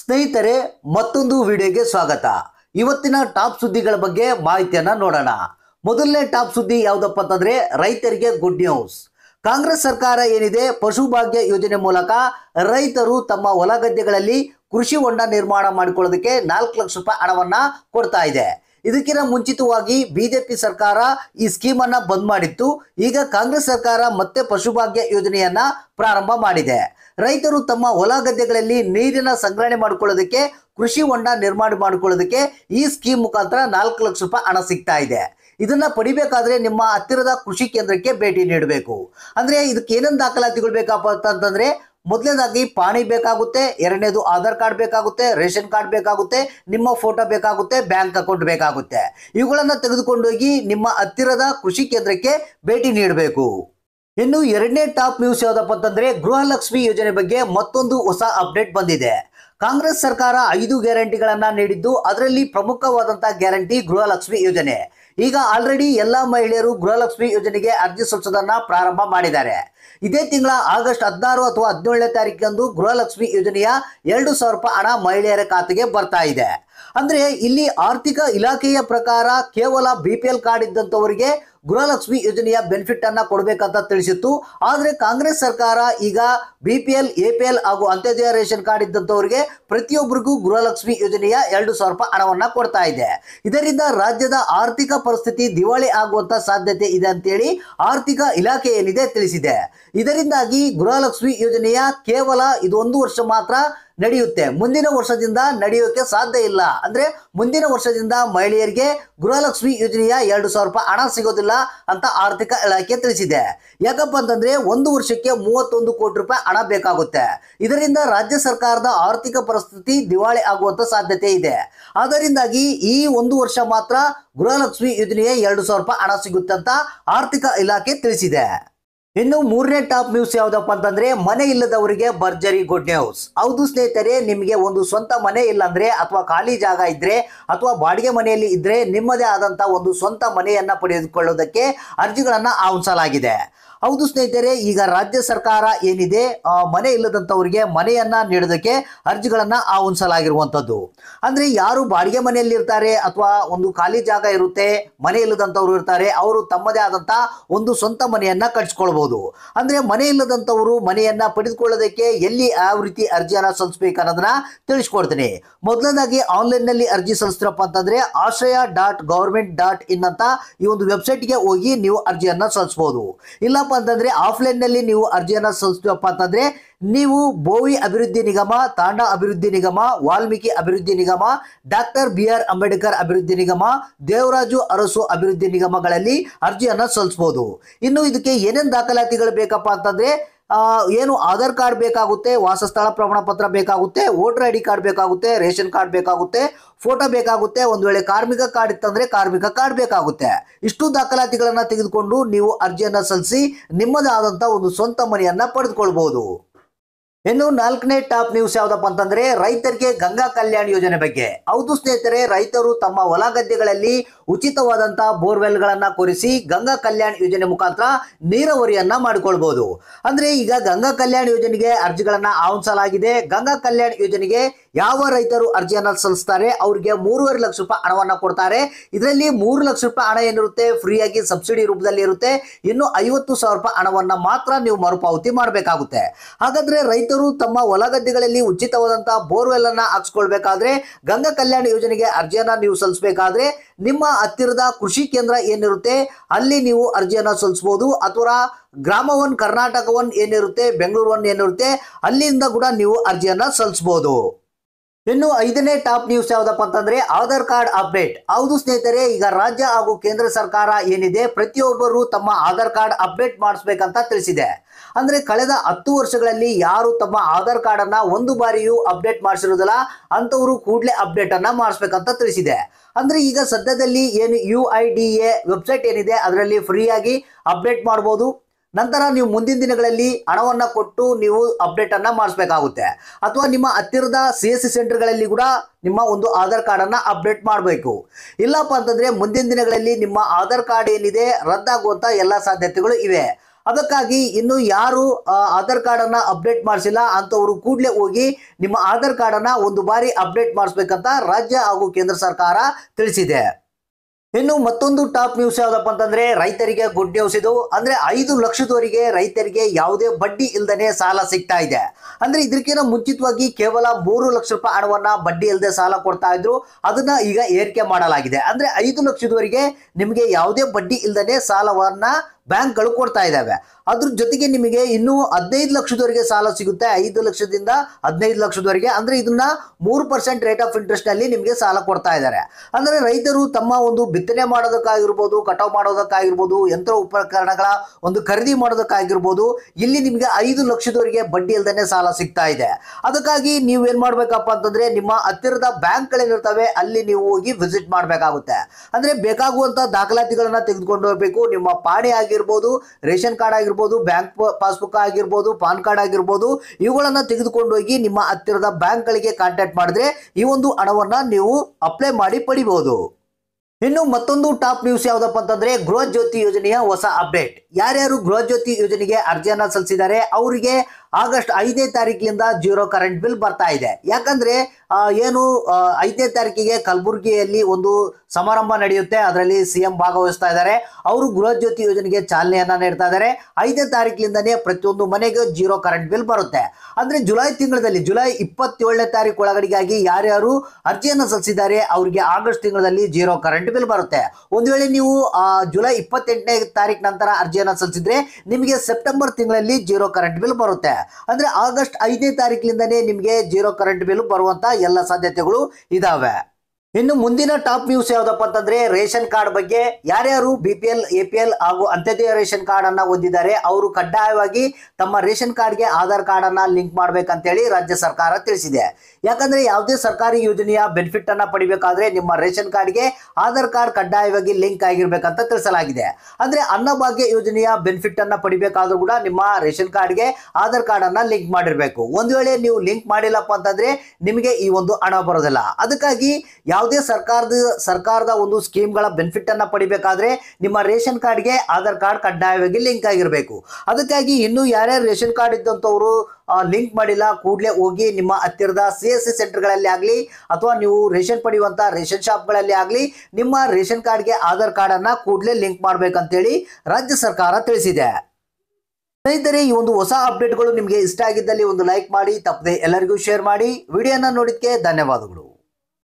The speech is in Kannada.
ಸ್ನೇಹಿತರೆ ಮತ್ತೊಂದು ವಿಡಿಯೋಗೆ ಸ್ವಾಗತ ಇವತ್ತಿನ ಟಾಪ್ ಸುದ್ದಿಗಳ ಬಗ್ಗೆ ಮಾಹಿತಿಯನ್ನ ನೋಡೋಣ ಮೊದಲನೇ ಟಾಪ್ ಸುದ್ದಿ ಯಾವುದಪ್ಪ ಅಂತಂದ್ರೆ ರೈತರಿಗೆ ಗುಡ್ ನ್ಯೂಸ್ ಕಾಂಗ್ರೆಸ್ ಸರ್ಕಾರ ಏನಿದೆ ಪಶುಭಾಗ್ಯ ಯೋಜನೆ ಮೂಲಕ ರೈತರು ತಮ್ಮ ಹೊಲ ಗದ್ದೆಗಳಲ್ಲಿ ಕೃಷಿ ಹೊಂಡ ನಿರ್ಮಾಣ ಮಾಡಿಕೊಳ್ಳೋದಕ್ಕೆ ನಾಲ್ಕು ಲಕ್ಷ ರೂಪಾಯಿ ಹಣವನ್ನ ಕೊಡ್ತಾ ಇದೆ ಇದಕ್ಕಿಂತ ಮುಂಚಿತವಾಗಿ ಬಿಜೆಪಿ ಸರ್ಕಾರ ಈ ಸ್ಕೀಮ್ ಅನ್ನ ಬಂದ್ ಮಾಡಿತ್ತು ಈಗ ಕಾಂಗ್ರೆಸ್ ಸರ್ಕಾರ ಮತ್ತೆ ಪಶುಭಾಗ್ಯ ಯೋಜನೆಯನ್ನ ಪ್ರಾರಂಭ ಮಾಡಿದೆ ರೈತರು ತಮ್ಮ ಹೊಲ ಗದ್ದೆಗಳಲ್ಲಿ ನೀರಿನ ಸಂಗ್ರಹಣೆ ಮಾಡಿಕೊಳ್ಳೋದಕ್ಕೆ ಕೃಷಿ ಹೊಂಡ ನಿರ್ಮಾಣ ಮಾಡಿಕೊಳ್ಳೋದಕ್ಕೆ ಈ ಸ್ಕೀಮ್ ಮುಖಾಂತರ ನಾಲ್ಕು ಲಕ್ಷ ರೂಪಾಯಿ ಹಣ ಸಿಗ್ತಾ ಇದೆ ಇದನ್ನ ಪಡಿಬೇಕಾದ್ರೆ ನಿಮ್ಮ ಹತ್ತಿರದ ಕೃಷಿ ಕೇಂದ್ರಕ್ಕೆ ಭೇಟಿ ನೀಡಬೇಕು ಅಂದ್ರೆ ಇದಕ್ಕೆ ಏನೇನು ದಾಖಲಾತಿಗಳು ಬೇಕಪ್ಪ ಅಂತಂದ್ರೆ ಮೊದಲನೇದಾಗಿ ಪಾಣಿ ಬೇಕಾಗುತ್ತೆ ಎರಡನೇದು ಆಧಾರ್ ಕಾರ್ಡ್ ಬೇಕಾಗುತ್ತೆ ರೇಷನ್ ಕಾರ್ಡ್ ಬೇಕಾಗುತ್ತೆ ನಿಮ್ಮ ಫೋಟೋ ಬೇಕಾಗುತ್ತೆ ಬ್ಯಾಂಕ್ ಅಕೌಂಟ್ ಬೇಕಾಗುತ್ತೆ ಇವುಗಳನ್ನು ತೆಗೆದುಕೊಂಡೋಗಿ ನಿಮ್ಮ ಹತ್ತಿರದ ಕೃಷಿ ಕೇಂದ್ರಕ್ಕೆ ಭೇಟಿ ನೀಡಬೇಕು ಇನ್ನು ಎರಡನೇ ಟಾಪ್ ನ್ಯೂಸ್ ಯಾವ್ದಪ್ಪ ಅಂತಂದ್ರೆ ಗೃಹಲಕ್ಷ್ಮಿ ಯೋಜನೆ ಬಗ್ಗೆ ಮತ್ತೊಂದು ಹೊಸ ಅಪ್ಡೇಟ್ ಬಂದಿದೆ ಕಾಂಗ್ರೆಸ್ ಸರ್ಕಾರ ಐದು ಗ್ಯಾರಂಟಿಗಳನ್ನ ನೀಡಿದ್ದು ಅದರಲ್ಲಿ ಪ್ರಮುಖವಾದಂತಹ ಗ್ಯಾರಂಟಿ ಗೃಹಲಕ್ಷ್ಮಿ ಯೋಜನೆ ಈಗ ಆಲ್ರೆಡಿ ಎಲ್ಲಾ ಮಹಿಳೆಯರು ಗೃಹಲಕ್ಷ್ಮಿ ಯೋಜನೆಗೆ ಅರ್ಜಿ ಸಲ್ಲಿಸೋದನ್ನ ಪ್ರಾರಂಭ ಮಾಡಿದ್ದಾರೆ ಇದೇ ತಿಂಗಳ ಆಗಸ್ಟ್ ಹದಿನಾರು ಅಥವಾ ಹದಿನೇಳನೇ ತಾರೀಕಂದು ಗೃಹಲಕ್ಷ್ಮಿ ಯೋಜನೆಯ ಎರಡು ಸಾವಿರ ರೂಪಾಯಿ ಹಣ ಮಹಿಳೆಯರ ಖಾತೆಗೆ ಬರ್ತಾ ಇದೆ ಅಂದ್ರೆ ಇಲ್ಲಿ ಆರ್ಥಿಕ ಇಲಾಖೆಯ ಪ್ರಕಾರ ಕೇವಲ ಬಿ ಪಿ ಎಲ್ ಕಾರ್ಡ್ ಇದ್ದಂಥವರಿಗೆ ಗೃಹಲಕ್ಷ್ಮಿ ಯೋಜನೆಯ ಬೆನಿಫಿಟ್ ಅನ್ನ ಕೊಡಬೇಕಂತ ತಿಳಿಸಿತ್ತು ಆದರೆ ಕಾಂಗ್ರೆಸ್ ಸರ್ಕಾರ ಈಗ ಬಿ ಪಿ ಎಲ್ ಎ ಹಾಗೂ ಅಂತ್ಯೋದಯ ರೇಷನ್ ಕಾರ್ಡ್ ಇದ್ದಂತವರಿಗೆ ಪ್ರತಿಯೊಬ್ಬರಿಗೂ ಗೃಹಲಕ್ಷ್ಮಿ ಯೋಜನೆಯ ಎರಡು ಸಾವಿರ ರೂಪಾಯಿ ಹಣವನ್ನ ಕೊಡ್ತಾ ಇದೆ ಇದರಿಂದ ರಾಜ್ಯದ ಆರ್ಥಿಕ ಪರಿಸ್ಥಿತಿ ದಿವಾಳಿ ಆಗುವಂತ ಸಾಧ್ಯತೆ ಇದೆ ಅಂತೇಳಿ ಆರ್ಥಿಕ ಇಲಾಖೆ ಏನಿದೆ ತಿಳಿಸಿದೆ ಇದರಿಂದಾಗಿ ಗೃಹಲಕ್ಷ್ಮಿ ಯೋಜನೆಯ ಕೇವಲ ಇದು ಒಂದು ವರ್ಷ ಮಾತ್ರ ನಡೆಯುತ್ತೆ ಮುಂದಿನ ವರ್ಷದಿಂದ ನಡೆಯೋಕೆ ಸಾಧ್ಯ ಇಲ್ಲ ಅಂದ್ರೆ ಮುಂದಿನ ವರ್ಷದಿಂದ ಮಹಿಳೆಯರಿಗೆ ಗೃಹಲಕ್ಷ್ಮಿ ಯೋಜನೆಯ ಎರಡು ಸಾವಿರ ರೂಪಾಯಿ ಹಣ ಸಿಗೋದಿಲ್ಲ ಅಂತ ಆರ್ಥಿಕ ಇಲಾಖೆ ತಿಳಿಸಿದೆ ಯಾಕಪ್ಪ ಅಂತಂದ್ರೆ ಒಂದು ವರ್ಷಕ್ಕೆ ಮೂವತ್ತೊಂದು ಕೋಟಿ ರೂಪಾಯಿ ಹಣ ಬೇಕಾಗುತ್ತೆ ಇದರಿಂದ ರಾಜ್ಯ ಸರ್ಕಾರದ ಆರ್ಥಿಕ ಪರಿಸ್ಥಿತಿ ದಿವಾಳಿ ಆಗುವಂತ ಸಾಧ್ಯತೆ ಇದೆ ಅದರಿಂದಾಗಿ ಈ ಒಂದು ವರ್ಷ ಮಾತ್ರ ಗೃಹಲಕ್ಷ್ಮಿ ಯೋಜನೆಯ ಎರಡು ಸಾವಿರ ರೂಪಾಯಿ ಹಣ ಸಿಗುತ್ತೆ ಅಂತ ಆರ್ಥಿಕ ಇಲಾಖೆ ತಿಳಿಸಿದೆ ಇನ್ನು ಮೂರನೇ ಟಾಪ್ ನ್ಯೂಸ್ ಯಾವುದಪ್ಪ ಅಂತಂದ್ರೆ ಮನೆ ಇಲ್ಲದವರಿಗೆ ಭರ್ಜರಿ ಗುಡ್ ನ್ಯೂಸ್ ಹೌದು ಸ್ನೇಹಿತರೆ ನಿಮಗೆ ಒಂದು ಸ್ವಂತ ಮನೆ ಇಲ್ಲಾಂದ್ರೆ ಅಥವಾ ಖಾಲಿ ಜಾಗ ಇದ್ರೆ ಅಥವಾ ಬಾಡಿಗೆ ಮನೆಯಲ್ಲಿ ಇದ್ರೆ ನಿಮ್ಮದೇ ಆದಂತಹ ಒಂದು ಸ್ವಂತ ಮನೆಯನ್ನ ಪಡೆದುಕೊಳ್ಳೋದಕ್ಕೆ ಅರ್ಜಿಗಳನ್ನ ಆಹ್ವಾನಿಸಲಾಗಿದೆ ಹೌದು ಸ್ನೇಹಿತರೆ ಈಗ ರಾಜ್ಯ ಸರ್ಕಾರ ಏನಿದೆ ಮನೆ ಇಲ್ಲದಂಥವ್ರಿಗೆ ಮನೆಯನ್ನ ನೀಡೋದಕ್ಕೆ ಅರ್ಜಿಗಳನ್ನ ಆಹ್ವಾನಿಸಲಾಗಿರುವಂಥದ್ದು ಅಂದ್ರೆ ಯಾರು ಬಾಡಿಗೆ ಮನೆಯಲ್ಲಿ ಇರ್ತಾರೆ ಅಥವಾ ಒಂದು ಖಾಲಿ ಜಾಗ ಇರುತ್ತೆ ಮನೆ ಇಲ್ಲದಂಥವ್ರು ಇರ್ತಾರೆ ಅವರು ತಮ್ಮದೇ ಆದಂತ ಒಂದು ಸ್ವಂತ ಮನೆಯನ್ನ ಕಟ್ಸ್ಕೊಳ್ಬಹುದು ಅಂದ್ರೆ ಮನೆ ಇಲ್ಲದಂತವರು ಮನೆಯನ್ನ ಪಡೆದುಕೊಳ್ಳೋದಕ್ಕೆ ಎಲ್ಲಿ ಯಾವ ರೀತಿ ಅರ್ಜಿಯನ್ನ ಸಲ್ಲಿಸಬೇಕು ಅನ್ನೋದನ್ನ ತಿಳಿಸ್ಕೊಡ್ತೀನಿ ಮೊದಲನೇದಾಗಿ ಆನ್ಲೈನ್ ನಲ್ಲಿ ಅರ್ಜಿ ಸಲ್ಲಿಸಿದ್ರಪ್ಪ ಅಂತಂದ್ರೆ ಆಶ್ರಯ ಡಾಟ್ ಗೌರ್ಮೆಂಟ್ ಡಾಟ್ ಇನ್ ಅಂತ ಈ ಒಂದು ವೆಬ್ಸೈಟ್ಗೆ ಹೋಗಿ ನೀವು ಅರ್ಜಿಯನ್ನ ಸಲ್ಲಿಸಬಹುದು ಇಲ್ಲ ಇಲ್ಲಪ್ಪ ಅಂತಂದ್ರೆ ನಲ್ಲಿ ನೀವು ಅರ್ಜಿಯನ್ನು ಸಲ್ಲಿಸ್ತೀವಪ್ಪ ಅಂತಂದ್ರೆ ನೀವು ಬೋವಿ ಅಭಿವೃದ್ಧಿ ನಿಗಮ ತಾಂಡ ಅಭಿವೃದ್ಧಿ ನಿಗಮ ವಾಲ್ಮೀಕಿ ಅಭಿವೃದ್ಧಿ ನಿಗಮ ಡಾಕ್ಟರ್ ಬಿ ಆರ್ ಅಂಬೇಡ್ಕರ್ ಅಭಿವೃದ್ಧಿ ನಿಗಮ ದೇವರಾಜು ಅರಸು ಅಭಿವೃದ್ಧಿ ನಿಗಮಗಳಲ್ಲಿ ಅರ್ಜಿಯನ್ನು ಸಲ್ಲಿಸಬಹುದು ಇನ್ನು ಇದಕ್ಕೆ ಏನೇನು ದಾಖಲಾತಿಗಳು ಬೇಕಪ್ಪ ಅಂತಂದ್ರೆ ಏನು ಆಧಾರ್ ಕಾರ್ಡ್ ಬೇಕಾಗುತ್ತೆ ವಾಸಸ್ಥಳ ಪ್ರಮಾಣ ಪತ್ರ ಬೇಕಾಗುತ್ತೆ ವೋಟರ್ ಐ ಡಿ ಕಾರ್ಡ್ ಬೇಕಾಗುತ್ತೆ ರೇಷನ್ ಕಾರ್ಡ್ ಬೇಕಾಗುತ್ತೆ ಫೋಟೋ ಬೇಕಾಗುತ್ತೆ ಒಂದು ವೇಳೆ ಕಾರ್ಮಿಕ ಕಾರ್ಡ್ ಇತ್ತಂದ್ರೆ ಕಾರ್ಮಿಕ ಕಾರ್ಡ್ ಬೇಕಾಗುತ್ತೆ ಇಷ್ಟು ದಾಖಲಾತಿಗಳನ್ನ ತೆಗೆದುಕೊಂಡು ನೀವು ಅರ್ಜಿಯನ್ನು ಸಲ್ಲಿಸಿ ನಿಮ್ಮದಾದಂಥ ಒಂದು ಸ್ವಂತ ಮನೆಯನ್ನ ಪಡೆದುಕೊಳ್ಬಹುದು ಇನ್ನು ನಾಲ್ಕನೇ ಟಾಪ್ ನ್ಯೂಸ್ ಯಾವ್ದಪ್ಪ ಅಂತಂದ್ರೆ ರೈತರಿಗೆ ಗಂಗಾ ಕಲ್ಯಾಣ ಯೋಜನೆ ಬಗ್ಗೆ ಹೌದು ಸ್ನೇಹಿತರೆ ರೈತರು ತಮ್ಮ ಹೊಲ ಗದ್ದೆಗಳಲ್ಲಿ ಉಚಿತವಾದಂತಹ ಬೋರ್ವೆಲ್ ಗಳನ್ನ ಕೊರಿಸಿ ಗಂಗಾ ಕಲ್ಯಾಣ ಯೋಜನೆ ಮುಖಾಂತರ ನೀರಾವರಿಯನ್ನ ಮಾಡಿಕೊಳ್ಬಹುದು ಅಂದ್ರೆ ಈಗ ಗಂಗಾ ಕಲ್ಯಾಣ ಯೋಜನೆಗೆ ಅರ್ಜಿಗಳನ್ನ ಆಹ್ವಾನಿಸಲಾಗಿದೆ ಗಂಗಾ ಕಲ್ಯಾಣ ಯೋಜನೆಗೆ ಯಾವ ರೈತರು ಅರ್ಜಿಯನ್ನು ಸಲ್ಲಿಸ್ತಾರೆ ಅವ್ರಿಗೆ ಮೂರುವರೆ ಲಕ್ಷ ರೂಪಾಯಿ ಹಣವನ್ನ ಕೊಡ್ತಾರೆ ಇದರಲ್ಲಿ ಮೂರು ಲಕ್ಷ ರೂಪಾಯಿ ಹಣ ಏನಿರುತ್ತೆ ಫ್ರೀಯಾಗಿ ಸಬ್ಸಿಡಿ ರೂಪದಲ್ಲಿ ಇರುತ್ತೆ ಇನ್ನು ಐವತ್ತು ಸಾವಿರ ರೂಪಾಯಿ ಹಣವನ್ನ ಮಾತ್ರ ನೀವು ಮರುಪಾವತಿ ಮಾಡಬೇಕಾಗುತ್ತೆ ಹಾಗಾದ್ರೆ ರೈತರು ತಮ್ಮ ಹೊಲ ಗದ್ದೆಗಳಲ್ಲಿ ಉಚಿತವಾದಂತಹ ಬೋರ್ವೆಲ್ ಅನ್ನ ಹಾಕ್ಸ್ಕೊಳ್ಬೇಕಾದ್ರೆ ಗಂಗಾ ಕಲ್ಯಾಣ ಯೋಜನೆಗೆ ಅರ್ಜಿಯನ್ನ ನೀವು ಸಲ್ಲಿಸಬೇಕಾದ್ರೆ ನಿಮ್ಮ ಹತ್ತಿರದ ಕೃಷಿ ಕೇಂದ್ರ ಏನಿರುತ್ತೆ ಅಲ್ಲಿ ನೀವು ಅರ್ಜಿಯನ್ನ ಸಲ್ಲಿಸಬಹುದು ಅಥವಾ ಗ್ರಾಮ ಒನ್ ಕರ್ನಾಟಕ ಒನ್ ಏನಿರುತ್ತೆ ಬೆಂಗಳೂರು ಒನ್ ಏನಿರುತ್ತೆ ಅಲ್ಲಿಂದ ಕೂಡ ನೀವು ಅರ್ಜಿಯನ್ನ ಸಲ್ಲಿಸಬಹುದು ಇನ್ನು ಐದನೇ ಟಾಪ್ ನ್ಯೂಸ್ ಯಾವುದಪ್ಪ ಅಂತಂದ್ರೆ ಆಧಾರ್ ಕಾರ್ಡ್ ಅಪ್ಡೇಟ್ ಹೌದು ಸ್ನೇಹಿತರೆ ಈಗ ರಾಜ್ಯ ಹಾಗೂ ಕೇಂದ್ರ ಸರ್ಕಾರ ಏನಿದೆ ಪ್ರತಿಯೊಬ್ಬರು ತಮ್ಮ ಆಧಾರ್ ಕಾರ್ಡ್ ಅಪ್ಡೇಟ್ ಮಾಡಿಸ್ಬೇಕಂತ ತಿಳಿಸಿದೆ ಅಂದ್ರೆ ಕಳೆದ ಹತ್ತು ವರ್ಷಗಳಲ್ಲಿ ಯಾರು ತಮ್ಮ ಆಧಾರ್ ಕಾರ್ಡ್ ಅನ್ನ ಒಂದು ಬಾರಿಯೂ ಅಪ್ಡೇಟ್ ಮಾಡ್ಸಿರೋದಿಲ್ಲ ಅಂತವರು ಕೂಡಲೇ ಅಪ್ಡೇಟ್ ಅನ್ನ ಮಾಡಿಸ್ಬೇಕಂತ ತಿಳಿಸಿದೆ ಅಂದ್ರೆ ಈಗ ಸದ್ಯದಲ್ಲಿ ಏನು U I D A website ಏನಿದೆ ಅದರಲ್ಲಿ ಫ್ರೀಯಾಗಿ ಅಪ್ಡೇಟ್ ಮಾಡಬಹುದು ನಂತರ ನೀವು ಮುಂದಿನ ದಿನಗಳಲ್ಲಿ ಹಣವನ್ನ ಕೊಟ್ಟು ನೀವು ಅಪ್ಡೇಟ್ ಅನ್ನ ಮಾಡಿಸ್ಬೇಕಾಗುತ್ತೆ ಅಥವಾ ನಿಮ್ಮ ಹತ್ತಿರದ ಸಿ ಎಸ್ ಸಿ ಸೆಂಟರ್ಗಳಲ್ಲಿ ಕೂಡ ನಿಮ್ಮ ಒಂದು ಆಧಾರ್ ಅನ್ನ ಅಪ್ಡೇಟ್ ಮಾಡಬೇಕು ಇಲ್ಲಪ್ಪ ಅಂತಂದ್ರೆ ಮುಂದಿನ ದಿನಗಳಲ್ಲಿ ನಿಮ್ಮ ಆಧಾರ್ ಕಾರ್ಡ್ ಏನಿದೆ ರದ್ದಾಗುವಂತ ಎಲ್ಲ ಸಾಧ್ಯತೆಗಳು ಇವೆ ಅದಕ್ಕಾಗಿ ಇನ್ನು ಯಾರು ಆಧಾರ್ ಅನ್ನ ಅಪ್ಡೇಟ್ ಮಾಡಿಸಿಲ್ಲ ಅಂತವರು ಕೂಡಲೇ ಹೋಗಿ ನಿಮ್ಮ ಆಧಾರ್ ಅನ್ನ ಒಂದು ಬಾರಿ ಅಪ್ಡೇಟ್ ಮಾಡಿಸ್ಬೇಕಂತ ರಾಜ್ಯ ಹಾಗೂ ಕೇಂದ್ರ ಸರ್ಕಾರ ತಿಳಿಸಿದೆ ಇನ್ನು ಮತ್ತೊಂದು ಟಾಪ್ ನ್ಯೂಸ್ ಯಾವ್ದಪ್ಪ ಅಂತಂದ್ರೆ ರೈತರಿಗೆ ಗುಡ್ ನ್ಯೂಸ್ ಇದು ಅಂದ್ರೆ ಐದು ಲಕ್ಷದವರೆಗೆ ರೈತರಿಗೆ ಯಾವುದೇ ಬಡ್ಡಿ ಇಲ್ದನೆ ಸಾಲ ಸಿಗ್ತಾ ಇದೆ ಅಂದ್ರೆ ಇದಕ್ಕಿಂತ ಮುಂಚಿತವಾಗಿ ಕೇವಲ ಮೂರು ಲಕ್ಷ ರೂಪಾಯಿ ಹಣವನ್ನ ಬಡ್ಡಿ ಇಲ್ಲದೆ ಸಾಲ ಕೊಡ್ತಾ ಇದ್ರು ಅದನ್ನ ಈಗ ಏರಿಕೆ ಮಾಡಲಾಗಿದೆ ಅಂದ್ರೆ ಐದು ಲಕ್ಷದವರೆಗೆ ನಿಮಗೆ ಯಾವುದೇ ಬಡ್ಡಿ ಇಲ್ದನೆ ಸಾಲವನ್ನ ಬ್ಯಾಂಕ್ ಗಳು ಕೊಡ್ತಾ ಇದ್ದಾವೆ ಅದ್ರ ಜೊತೆಗೆ ನಿಮಗೆ ಇನ್ನೂ ಹದಿನೈದು ಲಕ್ಷದವರೆಗೆ ಸಾಲ ಸಿಗುತ್ತೆ ಐದು ಲಕ್ಷದಿಂದ ಹದಿನೈದು ಲಕ್ಷದವರೆಗೆ ಅಂದ್ರೆ ಇದನ್ನ ಮೂರು ಪರ್ಸೆಂಟ್ ರೇಟ್ ಆಫ್ ಇಂಟ್ರೆಸ್ಟ್ ಅಲ್ಲಿ ನಿಮಗೆ ಸಾಲ ಕೊಡ್ತಾ ಇದ್ದಾರೆ ಅಂದ್ರೆ ರೈತರು ತಮ್ಮ ಒಂದು ಬಿತ್ತನೆ ಮಾಡೋದಕ್ಕಾಗಿರ್ಬೋದು ಕಟಾವು ಮಾಡೋದಕ್ಕಾಗಿರ್ಬೋದು ಯಂತ್ರ ಉಪಕರಣಗಳ ಒಂದು ಖರೀದಿ ಮಾಡೋದಕ್ಕಾಗಿರ್ಬೋದು ಇಲ್ಲಿ ನಿಮಗೆ ಐದು ಲಕ್ಷದವರೆಗೆ ಬಡ್ಡಿ ಇಲ್ದೇ ಸಾಲ ಸಿಗ್ತಾ ಇದೆ ಅದಕ್ಕಾಗಿ ನೀವು ಏನ್ ಮಾಡ್ಬೇಕಪ್ಪ ಅಂತಂದ್ರೆ ನಿಮ್ಮ ಹತ್ತಿರದ ಬ್ಯಾಂಕ್ ಗಳೇನಿರ್ತವೆ ಅಲ್ಲಿ ನೀವು ಹೋಗಿ ವಿಸಿಟ್ ಮಾಡ್ಬೇಕಾಗುತ್ತೆ ಅಂದ್ರೆ ಬೇಕಾಗುವಂತ ದಾಖಲಾತಿಗಳನ್ನ ತೆಗೆದುಕೊಂಡು ಹೋಗ್ಬೇಕು ನಿಮ್ಮ ಪಾಣಿ ಆಗಿ ಇರ್ಬೋದು ರೇಷನ್ ಕಾರ್ಡ್ ಆಗಿರ್ಬೋದು ಬ್ಯಾಂಕ್ ಪಾಸ್ಬುಕ್ ಆಗಿರ್ಬೋದು ಪಾನ್ ಕಾರ್ಡ್ ಆಗಿರ್ಬೋದು ಇವುಗಳನ್ನು ತೆಗೆದುಕೊಂಡು ಹೋಗಿ ನಿಮ್ಮ ಹತ್ತಿರದ ಬ್ಯಾಂಕ್ಗಳಿಗೆ ಕಾಂಟ್ಯಾಕ್ಟ್ ಮಾಡಿದ್ರೆ ಈ ಒಂದು ಹಣವನ್ನು ನೀವು ಅಪ್ಲೈ ಮಾಡಿ ಪಡಿಬಹುದು ಇನ್ನು ಮತ್ತೊಂದು ಟಾಪ್ ನ್ಯೂಸ್ ಯಾವುದಪ್ಪ ಅಂತಂದ್ರೆ ಗೃಹ ಜ್ಯೋತಿ ಯೋಜನೆಯ ಹೊಸ ಅಪ್ಡೇಟ್ ಯಾರ್ಯಾರು ಗೃಹ ಜ್ಯೋತಿ ಯೋಜನೆಗೆ ಅರ್ಜಿಯನ್ನ ಸಲ್ಲಿಸಿದ್ದಾರೆ ಅವರಿಗೆ ಆಗಸ್ಟ್ ಐದನೇ ತಾರೀಕಿನಿಂದ ಜೀರೋ ಕರೆಂಟ್ ಬಿಲ್ ಬರ್ತಾ ಇದೆ ಯಾಕಂದ್ರೆ ಏನು ಐದನೇ ತಾರೀಕಿಗೆ ಕಲಬುರಗಿಯಲ್ಲಿ ಒಂದು ಸಮಾರಂಭ ನಡೆಯುತ್ತೆ ಅದರಲ್ಲಿ ಸಿಎಂ ಭಾಗವಹಿಸ್ತಾ ಇದ್ದಾರೆ ಅವರು ಗೃಹ ಜ್ಯೋತಿ ಯೋಜನೆಗೆ ಚಾಲನೆಯನ್ನ ನೀಡ್ತಾ ಇದ್ದಾರೆ ಐದನೇ ತಾರೀಕಿನಿಂದನೇ ಪ್ರತಿಯೊಂದು ಮನೆಗೆ ಜೀರೋ ಕರೆಂಟ್ ಬಿಲ್ ಬರುತ್ತೆ ಅಂದ್ರೆ ಜುಲೈ ತಿಂಗಳಲ್ಲಿ ಜುಲೈ ಇಪ್ಪತ್ತೇಳನೇ ತಾರೀಕು ಒಳಗಡೆಗಾಗಿ ಯಾರ್ಯಾರು ಅರ್ಜಿಯನ್ನು ಸಲ್ಲಿಸಿದ್ದಾರೆ ಅವರಿಗೆ ಆಗಸ್ಟ್ ತಿಂಗಳಲ್ಲಿ ಜೀರೋ ಕರೆಂಟ್ ಬಿಲ್ ಬರುತ್ತೆ ಒಂದು ವೇಳೆ ನೀವು ಜುಲೈ ಇಪ್ಪತ್ತೆಂಟನೇ ತಾರೀಕು ನಂತರ ಅರ್ಜಿಯನ್ನು ಸಲ್ಲಿಸಿದ್ರೆ ನಿಮಗೆ ಸೆಪ್ಟೆಂಬರ್ ತಿಂಗಳಲ್ಲಿ ಜೀರೋ ಕರೆಂಟ್ ಬಿಲ್ ಬರುತ್ತೆ ಅಂದ್ರೆ ಆಗಸ್ಟ್ ಐದನೇ ತಾರೀಕಿನಿಂದನೇ ನಿಮಗೆ ಜೀರೋ ಕರೆಂಟ್ ಬಿಲ್ ಬರುವಂತ ಎಲ್ಲ ಸಾಧ್ಯತೆಗಳು ಇದಾವೆ ಇನ್ನು ಮುಂದಿನ ಟಾಪ್ ನ್ಯೂಸ್ ಯಾವ್ದಪ್ಪ ಅಂತಂದ್ರೆ ರೇಷನ್ ಕಾರ್ಡ್ ಬಗ್ಗೆ ಯಾರ್ಯಾರು B P L A P L ಹಾಗೂ ಅಂತ್ಯದೇಯ ರೇಷನ್ ಕಾರ್ಡ್ ಅನ್ನ ಹೊಂದಿದ್ದಾರೆ ಅವರು ಕಡ್ಡಾಯವಾಗಿ ತಮ್ಮ ರೇಷನ್ ಕಾರ್ಡ್ಗೆ ಆಧಾರ್ ಕಾರ್ಡ್ ಅನ್ನ ಲಿಂಕ್ ಹೇಳಿ ರಾಜ್ಯ ಸರ್ಕಾರ ತಿಳಿಸಿದೆ ಯಾಕಂದ್ರೆ ಯಾವುದೇ ಸರ್ಕಾರಿ ಯೋಜನೆಯ ಬೆನಿಫಿಟ್ ಅನ್ನ ಪಡಿಬೇಕಾದ್ರೆ ನಿಮ್ಮ ರೇಷನ್ ಕಾರ್ಡ್ಗೆ ಆಧಾರ್ ಕಾರ್ಡ್ ಕಡ್ಡಾಯವಾಗಿ ಲಿಂಕ್ ಆಗಿರ್ಬೇಕಂತ ತಿಳಿಸಲಾಗಿದೆ ಅಂದ್ರೆ ಅನ್ನಭಾಗ್ಯ ಯೋಜನೆಯ ಬೆನಿಫಿಟ್ ಅನ್ನ ಪಡಿಬೇಕಾದ್ರೂ ಕೂಡ ನಿಮ್ಮ ರೇಷನ್ ಕಾರ್ಡ್ಗೆ ಆಧಾರ್ ಕಾರ್ಡ್ ಅನ್ನ ಲಿಂಕ್ ಮಾಡಿರ್ಬೇಕು ಒಂದ್ ವೇಳೆ ನೀವು ಲಿಂಕ್ ಮಾಡಿಲ್ಲಪ್ಪ ಅಂತಂದ್ರೆ ನಿಮಗೆ ಈ ಒಂದು ಹಣ ಬರೋದಿಲ್ಲ ಅದಕ್ಕಾಗಿ ಯಾವ ಯಾವುದೇ ಸರ್ಕಾರದ ಸರ್ಕಾರದ ಒಂದು ಸ್ಕೀಮ್ಗಳ ಬೆನಿಫಿಟ್ ಅನ್ನ ಪಡಿಬೇಕಾದ್ರೆ ನಿಮ್ಮ ರೇಷನ್ ಕಾರ್ಡ್ಗೆ ಆಧಾರ್ ಕಾರ್ಡ್ ಕಡ್ಡಾಯವಾಗಿ ಲಿಂಕ್ ಆಗಿರಬೇಕು ಅದಕ್ಕಾಗಿ ಇನ್ನೂ ಯಾರ್ಯಾರು ರೇಷನ್ ಕಾರ್ಡ್ ಇದ್ದಂಥವರು ಲಿಂಕ್ ಮಾಡಿಲ್ಲ ಕೂಡಲೇ ಹೋಗಿ ನಿಮ್ಮ ಹತ್ತಿರದ ಸಿ ಎಸ್ ಸಿ ಸೆಂಟರ್ಗಳಲ್ಲಿ ಆಗಲಿ ಅಥವಾ ನೀವು ರೇಷನ್ ಪಡೆಯುವಂಥ ರೇಷನ್ ಗಳಲ್ಲಿ ಆಗಲಿ ನಿಮ್ಮ ರೇಷನ್ ಕಾರ್ಡ್ಗೆ ಆಧಾರ್ ಕಾರ್ಡನ್ನು ಕೂಡಲೇ ಲಿಂಕ್ ಮಾಡಬೇಕಂತೇಳಿ ರಾಜ್ಯ ಸರ್ಕಾರ ತಿಳಿಸಿದೆ ಸ್ನೇಹಿತರೆ ಈ ಒಂದು ಹೊಸ ಅಪ್ಡೇಟ್ಗಳು ನಿಮಗೆ ಇಷ್ಟ ಆಗಿದ್ದಲ್ಲಿ ಒಂದು ಲೈಕ್ ಮಾಡಿ ತಪ್ಪದೆ ಎಲ್ಲರಿಗೂ ಶೇರ್ ಮಾಡಿ ವಿಡಿಯೋನ ನೋಡಿದ್ದಕ್ಕೆ ಧನ್ಯವಾದಗಳು